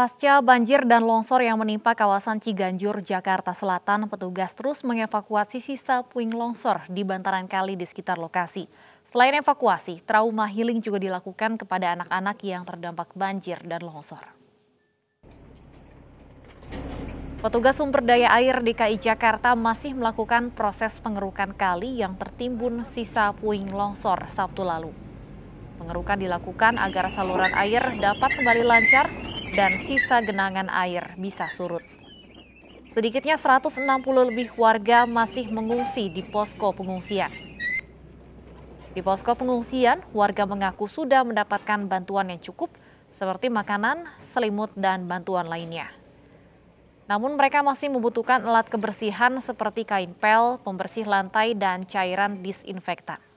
Pasca banjir dan longsor yang menimpa kawasan Ciganjur, Jakarta Selatan, petugas terus mengevakuasi sisa puing longsor di bantaran kali di sekitar lokasi. Selain evakuasi, trauma healing juga dilakukan kepada anak-anak yang terdampak banjir dan longsor. Petugas sumber daya air DKI Jakarta masih melakukan proses pengerukan kali yang tertimbun sisa puing longsor Sabtu lalu. Pengerukan dilakukan agar saluran air dapat kembali lancar dan sisa genangan air bisa surut. Sedikitnya 160 lebih warga masih mengungsi di posko pengungsian. Di posko pengungsian, warga mengaku sudah mendapatkan bantuan yang cukup seperti makanan, selimut, dan bantuan lainnya. Namun mereka masih membutuhkan alat kebersihan seperti kain pel, pembersih lantai, dan cairan disinfektan.